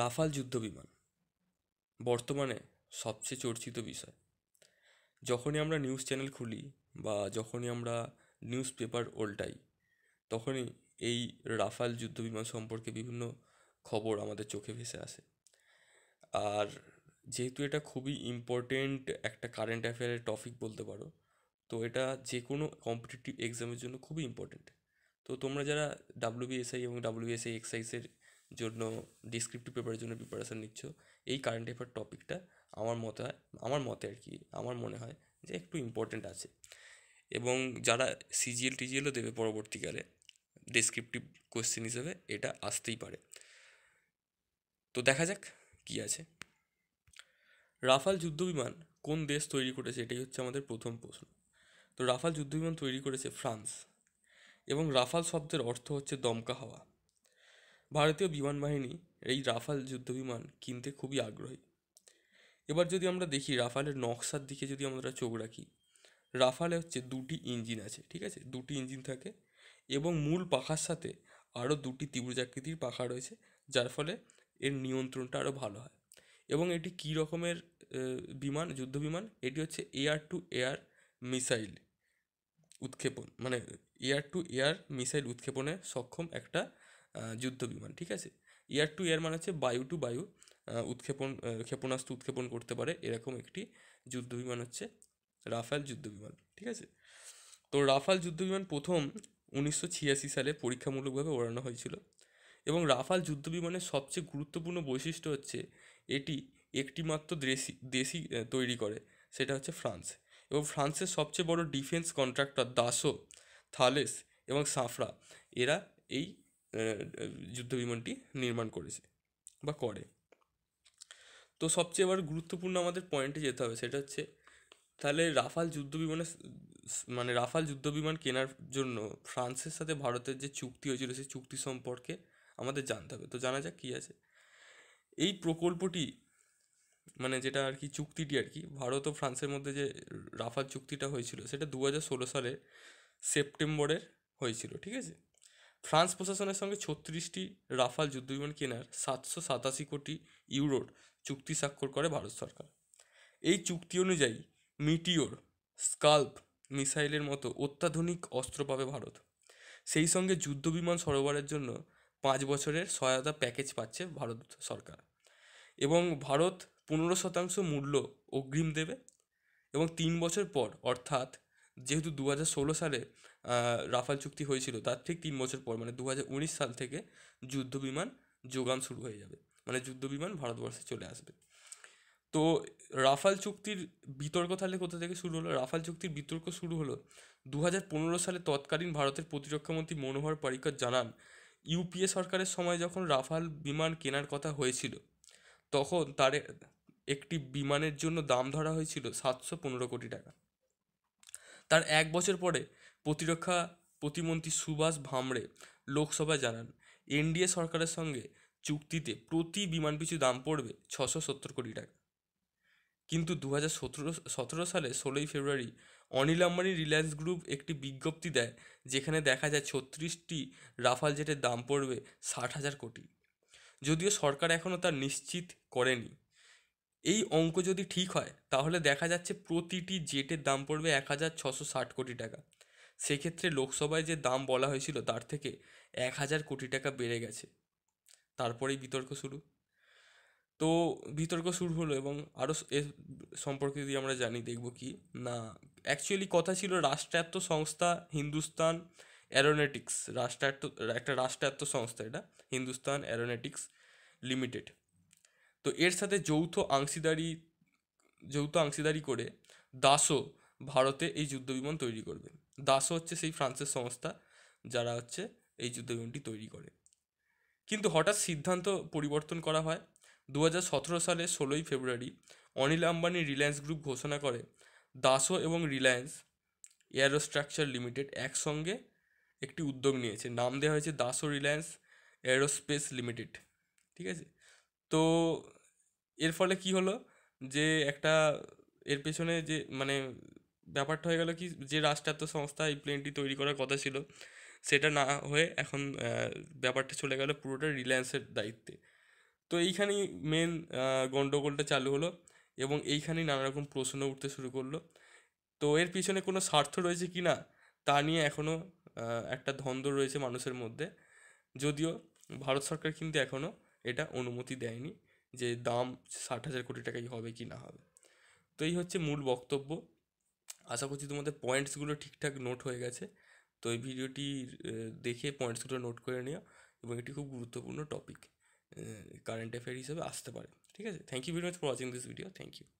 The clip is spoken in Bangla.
রাফাল যুদ্ধ বিমান বর্তমানে সবচেয়ে চর্চিত বিষয় যখনই আমরা নিউজ চ্যানেল খুলি বা যখনই আমরা নিউজ পেপার ওল্টাই তখনই এই রাফাল যুদ্ধ বিমান সম্পর্কে বিভিন্ন খবর আমাদের চোখে ভেসে আসে আর যেহেতু এটা খুবই ইম্পর্টেন্ট একটা কারেন্ট অ্যাফেয়ারের টপিক বলতে পারো তো এটা যে কোনো কম্পিটিটিভ এক্সামের জন্য খুবই ইম্পর্টেন্ট তো তোমরা যারা ডাব্লিউবিএসআই এবং ডাব্লিউবিএসআই এক্সাইজের জন্য ডিসক্রিপটিভ পেপারের জন্য প্রিপারেশান নিচ্ছ এই কারেন্ট অ্যাফেয়ার টপিকটা আমার মতে হয় আমার মতে আর কি আমার মনে হয় যে একটু ইম্পর্টেন্ট আছে এবং যারা সিজিএল টিজিএলও দেবে পরবর্তীকালে ডিসক্রিপটিভ কোয়েশ্চেন হিসেবে এটা আসতেই পারে তো দেখা যাক কি আছে রাফাল যুদ্ধবিমান কোন দেশ তৈরি করেছে এটাই হচ্ছে আমাদের প্রথম প্রশ্ন তো রাফাল যুদ্ধবিমান তৈরি করেছে ফ্রান্স এবং রাফাল শব্দের অর্থ হচ্ছে দমকা হওয়া ভারতীয় বিমান বাহিনী এই রাফাল যুদ্ধবিমান কিনতে খুবই আগ্রহী এবার যদি আমরা দেখি রাফালের নকশার দিকে যদি আমরা চোখ রাখি রাফালে হচ্ছে দুটি ইঞ্জিন আছে ঠিক আছে দুটি ইঞ্জিন থাকে এবং মূল পাখার সাথে আরও দুটি তীব্রজাকৃতির পাখা রয়েছে যার ফলে এর নিয়ন্ত্রণটা আরও ভালো হয় এবং এটি কী রকমের বিমান যুদ্ধ বিমান এটি হচ্ছে এয়ার টু এয়ার মিসাইল উৎক্ষেপণ মানে এয়ার টু এয়ার মিসাইল উৎক্ষেপণে সক্ষম একটা যুদ্ধ বিমান ঠিক আছে এয়ার টু এয়ার মানে হচ্ছে বায়ু টু বায়ু উৎক্ষেপণ ক্ষেপণাস্ত্র উৎক্ষেপণ করতে পারে এরকম একটি যুদ্ধ বিমান হচ্ছে রাফাল যুদ্ধ বিমান ঠিক আছে তো রাফাল যুদ্ধ বিমান প্রথম উনিশশো সালে পরীক্ষামূলকভাবে ওড়ানো হয়েছিল এবং রাফাল যুদ্ধ বিমানের সবচেয়ে গুরুত্বপূর্ণ বৈশিষ্ট্য হচ্ছে এটি একটি মাত্র দেশি দেশি তৈরি করে সেটা হচ্ছে ফ্রান্স এবং ফ্রান্সের সবচেয়ে বড় ডিফেন্স কন্ট্রাক্টর দাসো থালেস এবং সাফরা এরা এই যুদ্ধ বিমানটি নির্মাণ করেছে বা করে তো সবচেয়ে এবার গুরুত্বপূর্ণ আমাদের পয়েন্টে যেতে হবে সেটা হচ্ছে তাহলে রাফাল যুদ্ধ বিমানের মানে রাফাল যুদ্ধ বিমান কেনার জন্য ফ্রান্সের সাথে ভারতের যে চুক্তি হয়েছিল সেই চুক্তি সম্পর্কে আমাদের জানতে হবে তো জানা যাক কী আছে এই প্রকল্পটি মানে যেটা আর কি চুক্তিটি আর কি ভারত ও ফ্রান্সের মধ্যে যে রাফাল চুক্তিটা হয়েছিল সেটা দু হাজার ষোলো সালের সেপ্টেম্বরের হয়েছিল ঠিক আছে ফ্রান্স প্রশাসনের সঙ্গে ছত্রিশটি রাফাল যুদ্ধবিমান কেনার সাতশো সাতাশি কোটি ইউরোর চুক্তি স্বাক্ষর করে ভারত সরকার এই চুক্তি অনুযায়ী মিটিওর স্কাল্প মিসাইলের মতো অত্যাধুনিক অস্ত্র পাবে ভারত সেই সঙ্গে যুদ্ধবিমান সরবরাহের জন্য পাঁচ বছরের সহায়তা প্যাকেজ পাচ্ছে ভারত সরকার এবং ভারত পনেরো শতাংশ মূল্য অগ্রিম দেবে এবং তিন বছর পর অর্থাৎ যেহেতু দু সালে রাফাল চুক্তি হয়েছিল তার ঠিক তিন বছর পর মানে দু সাল থেকে যুদ্ধ বিমান যোগান শুরু হয়ে যাবে মানে যুদ্ধ বিমান ভারতবর্ষে চলে আসবে তো রাফাল চুক্তির বিতর্ক তাহলে কোথা থেকে শুরু হলো রাফাল চুক্তির বিতর্ক শুরু হলো দু সালে তৎকালীন ভারতের প্রতিরক্ষামন্ত্রী মনোহর পারিকর জানান ইউপিএ সরকারের সময় যখন রাফাল বিমান কেনার কথা হয়েছিল তখন তার একটি বিমানের জন্য দাম ধরা হয়েছিল সাতশো পনেরো কোটি টাকা তার এক বছর পরে প্রতিরক্ষা প্রতিমন্ত্রী সুভাষ ভামড়ে লোকসভায় জানান এনডিএ সরকারের সঙ্গে চুক্তিতে প্রতি বিমান পিছু দাম পড়বে ছশো সত্তর কোটি টাকা কিন্তু দু হাজার সতেরো সালে ষোলোই ফেব্রুয়ারি অনিল আম্বানি রিলায়েন্স গ্রুপ একটি বিজ্ঞপ্তি দেয় যেখানে দেখা যায় ছত্রিশটি রাফাল জেটের দাম পড়বে ষাট হাজার কোটি যদিও সরকার এখনও তা নিশ্চিত করেনি এই অঙ্ক যদি ঠিক হয় তাহলে দেখা যাচ্ছে প্রতিটি জেটের দাম পড়বে এক হাজার ছশো ষাট কোটি টাকা সেক্ষেত্রে লোকসভায় যে দাম বলা হয়েছিল তার থেকে এক হাজার কোটি টাকা বেড়ে গেছে তারপরেই বিতর্ক শুরু তো বিতর্ক শুরু হলো এবং আরও এ সম্পর্কে যদি আমরা জানি দেখব কি না অ্যাকচুয়ালি কথা ছিল রাষ্ট্রায়ত্ত সংস্থা হিন্দুস্তান অ্যারোনেটিক্স রাষ্ট্রায়ত্ত একটা রাষ্ট্রায়ত্ত সংস্থা এটা হিন্দুস্তান অ্যারোনেটিক্স লিমিটেড তো এর সাথে যৌথ অংশীদারি যৌথ অংশীদারি করে দাসও ভারতে এই যুদ্ধ বিমান তৈরি করবে দাসও হচ্ছে সেই ফ্রান্সের সংস্থা যারা হচ্ছে এই বিমানটি তৈরি করে কিন্তু হঠাৎ সিদ্ধান্ত পরিবর্তন করা হয় দু সালে ষোলোই ফেব্রুয়ারি অনিল আম্বানি রিলায়েন্স গ্রুপ ঘোষণা করে দাসো এবং রিলায়েন্স এয়ারোস্ট্রাকচার লিমিটেড একসঙ্গে একটি উদ্যোগ নিয়েছে নাম দেওয়া হয়েছে দাসো রিলায়েন্স এয়ারোস্পেস লিমিটেড ঠিক আছে তো এর ফলে কি হলো যে একটা এর পেছনে যে মানে ব্যাপারটা হয়ে গেলো কি যে রাষ্ট্রায়ত্ত সংস্থা এই প্লেনটি তৈরি করার কথা ছিল সেটা না হয়ে এখন ব্যাপারটা চলে গেলো পুরোটা রিলায়েন্সের দায়িত্বে তো এইখানেই মেন গণ্ডগোলটা চালু হলো এবং এইখানেই নানা রকম প্রশ্ন উঠতে শুরু করলো তো এর পিছনে কোনো স্বার্থ রয়েছে কি না তা নিয়ে এখনও একটা ধন্দ রয়েছে মানুষের মধ্যে যদিও ভারত সরকার কিন্তু এখনও এটা অনুমতি দেয়নি যে দাম ষাট হাজার কোটি টাকাই হবে কি না হবে তো এই হচ্ছে মূল বক্তব্য আশা করছি তোমাদের পয়েন্টসগুলো ঠিকঠাক নোট হয়ে গেছে তো এই ভিডিওটি দেখে পয়েন্টসগুলো নোট করে নিও এবং এটি খুব গুরুত্বপূর্ণ টপিক কারেন্ট অ্যাফেয়ার হিসেবে আসতে পারে ঠিক আছে thank you very much for watching this video thank you